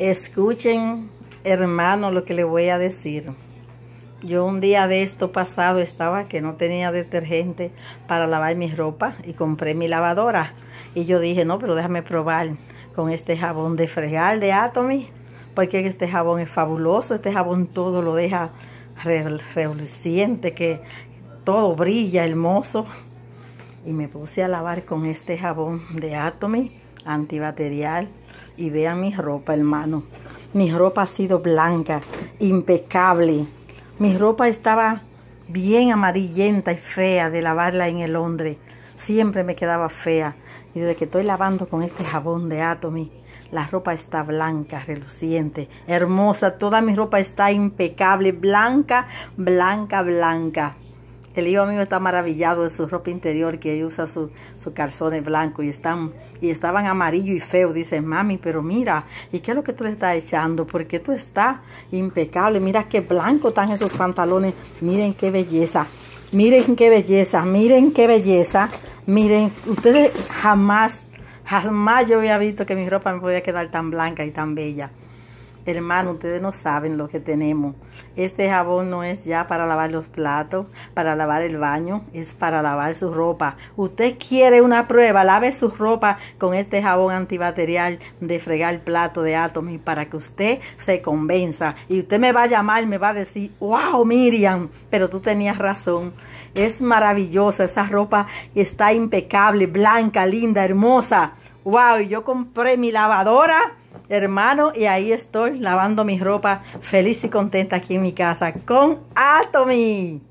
Escuchen, hermano, lo que le voy a decir. Yo un día de esto pasado estaba que no tenía detergente para lavar mi ropa y compré mi lavadora. Y yo dije, no, pero déjame probar con este jabón de fregar de Atomy, porque este jabón es fabuloso, este jabón todo lo deja reluciente, que todo brilla hermoso. Y me puse a lavar con este jabón de Atomy antibacterial y vean mi ropa, hermano. Mi ropa ha sido blanca, impecable. Mi ropa estaba bien amarillenta y fea de lavarla en el hombre. Siempre me quedaba fea. Y desde que estoy lavando con este jabón de Atomy, la ropa está blanca, reluciente, hermosa. Toda mi ropa está impecable, blanca, blanca, blanca. El hijo mío está maravillado de su ropa interior, que ella usa sus su calzones blancos y, están, y estaban amarillo y feo. Dice, mami, pero mira, ¿y qué es lo que tú le estás echando? Porque tú estás impecable. Mira qué blanco están esos pantalones. Miren qué belleza. Miren qué belleza. Miren qué belleza. Miren, ustedes jamás, jamás yo había visto que mi ropa me podía quedar tan blanca y tan bella. Hermano, ustedes no saben lo que tenemos. Este jabón no es ya para lavar los platos, para lavar el baño, es para lavar su ropa. Usted quiere una prueba, lave su ropa con este jabón antibacterial de fregar plato de Atomy para que usted se convenza. Y usted me va a llamar, me va a decir, wow, Miriam, pero tú tenías razón. Es maravillosa, esa ropa está impecable, blanca, linda, hermosa. Wow, yo compré mi lavadora hermano, y ahí estoy lavando mi ropa feliz y contenta aquí en mi casa con Atomy.